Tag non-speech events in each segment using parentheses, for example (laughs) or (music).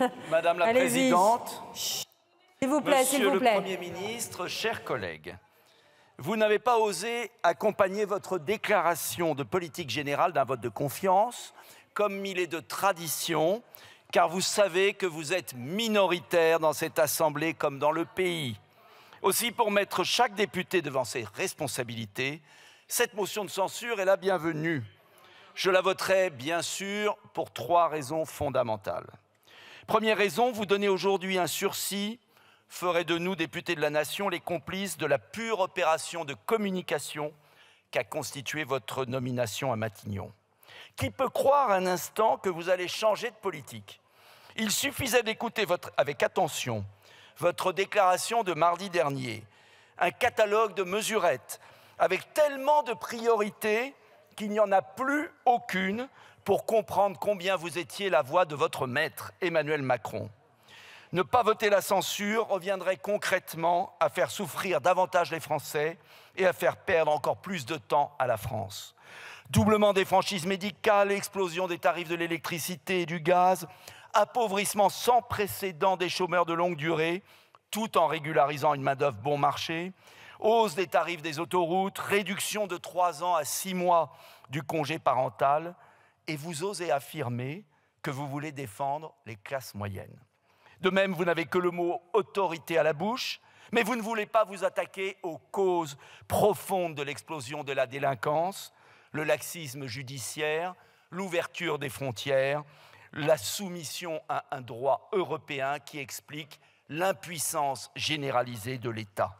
(laughs) Madame la Présidente, Monsieur le Premier ministre, chers collègues, vous n'avez pas osé accompagner votre déclaration de politique générale d'un vote de confiance, comme il est de tradition, car vous savez que vous êtes minoritaire dans cette Assemblée comme dans le pays. Aussi, pour mettre chaque député devant ses responsabilités, cette motion de censure est la bienvenue. Je la voterai, bien sûr, pour trois raisons fondamentales. Première raison, vous donnez aujourd'hui un sursis ferait de nous, députés de la nation, les complices de la pure opération de communication qu'a constituée votre nomination à Matignon. Qui peut croire un instant que vous allez changer de politique Il suffisait d'écouter avec attention votre déclaration de mardi dernier, un catalogue de mesurettes avec tellement de priorités qu'il n'y en a plus aucune pour comprendre combien vous étiez la voix de votre maître, Emmanuel Macron. Ne pas voter la censure reviendrait concrètement à faire souffrir davantage les Français et à faire perdre encore plus de temps à la France. Doublement des franchises médicales, explosion des tarifs de l'électricité et du gaz, appauvrissement sans précédent des chômeurs de longue durée, tout en régularisant une main-d'œuvre bon marché, hausse des tarifs des autoroutes, réduction de 3 ans à 6 mois du congé parental, et vous osez affirmer que vous voulez défendre les classes moyennes. De même, vous n'avez que le mot autorité à la bouche, mais vous ne voulez pas vous attaquer aux causes profondes de l'explosion de la délinquance, le laxisme judiciaire, l'ouverture des frontières, la soumission à un droit européen qui explique l'impuissance généralisée de l'État.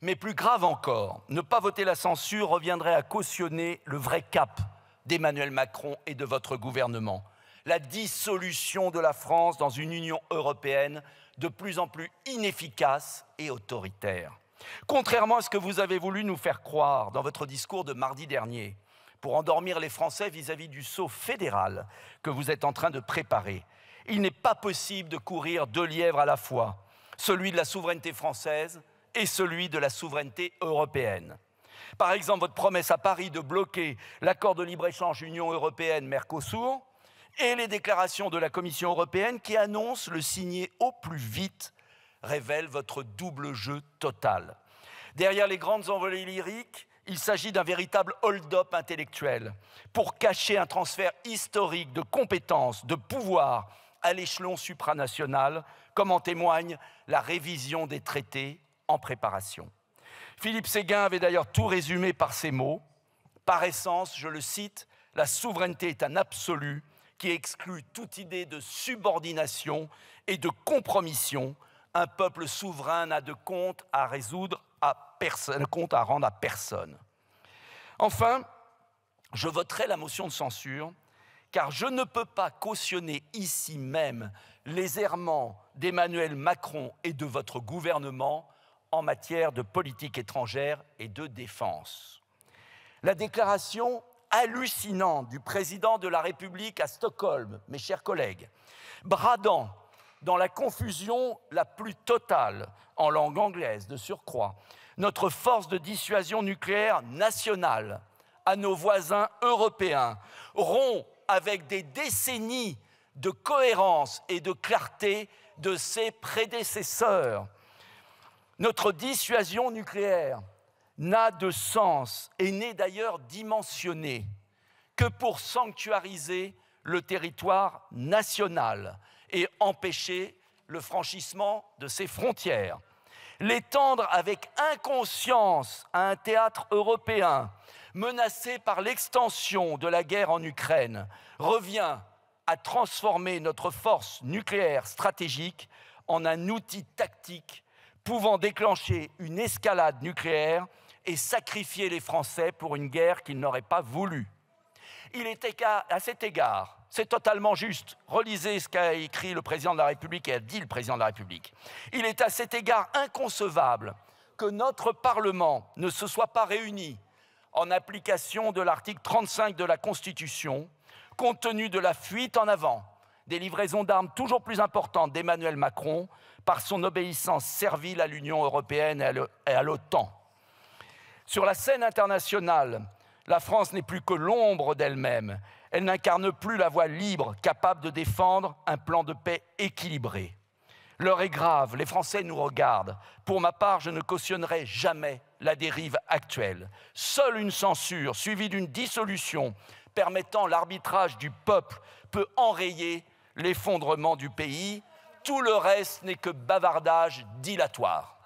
Mais plus grave encore, ne pas voter la censure reviendrait à cautionner le vrai cap d'Emmanuel Macron et de votre gouvernement. La dissolution de la France dans une Union européenne de plus en plus inefficace et autoritaire. Contrairement à ce que vous avez voulu nous faire croire dans votre discours de mardi dernier, pour endormir les Français vis-à-vis du saut fédéral que vous êtes en train de préparer, il n'est pas possible de courir deux lièvres à la fois, celui de la souveraineté française et celui de la souveraineté européenne. Par exemple, votre promesse à Paris de bloquer l'accord de libre-échange Union européenne-Mercosur et les déclarations de la Commission européenne qui annoncent le signer au plus vite révèlent votre double jeu total. Derrière les grandes envolées lyriques, il s'agit d'un véritable hold-up intellectuel pour cacher un transfert historique de compétences, de pouvoir à l'échelon supranational, comme en témoigne la révision des traités en préparation. Philippe Séguin avait d'ailleurs tout résumé par ces mots. Par essence, je le cite, la souveraineté est un absolu qui exclut toute idée de subordination et de compromission. Un peuple souverain n'a de compte à résoudre à personne, compte à rendre à personne. Enfin, je voterai la motion de censure car je ne peux pas cautionner ici même les errements d'Emmanuel Macron et de votre gouvernement en matière de politique étrangère et de défense. La déclaration hallucinante du président de la République à Stockholm, mes chers collègues, bradant dans la confusion la plus totale en langue anglaise de surcroît, notre force de dissuasion nucléaire nationale à nos voisins européens rompt avec des décennies de cohérence et de clarté de ses prédécesseurs. Notre dissuasion nucléaire n'a de sens et n'est d'ailleurs dimensionnée que pour sanctuariser le territoire national et empêcher le franchissement de ses frontières. L'étendre avec inconscience à un théâtre européen menacé par l'extension de la guerre en Ukraine revient à transformer notre force nucléaire stratégique en un outil tactique pouvant déclencher une escalade nucléaire et sacrifier les Français pour une guerre qu'ils n'auraient pas voulu. Il était à cet égard, c'est totalement juste, relisez ce qu'a écrit le président de la République et a dit le président de la République, il est à cet égard inconcevable que notre Parlement ne se soit pas réuni en application de l'article 35 de la Constitution, compte tenu de la fuite en avant des livraisons d'armes toujours plus importantes d'Emmanuel Macron par son obéissance servile à l'Union européenne et à l'OTAN. Sur la scène internationale, la France n'est plus que l'ombre d'elle-même. Elle, n'incarne plus la voie libre, capable de défendre un plan de paix équilibré. L'heure est grave, les Français nous regardent. Pour ma part, je ne cautionnerai jamais la dérive actuelle. Seule une censure, suivie d'une dissolution, permettant l'arbitrage du peuple, peut enrayer l'effondrement du pays, tout le reste n'est que bavardage dilatoire.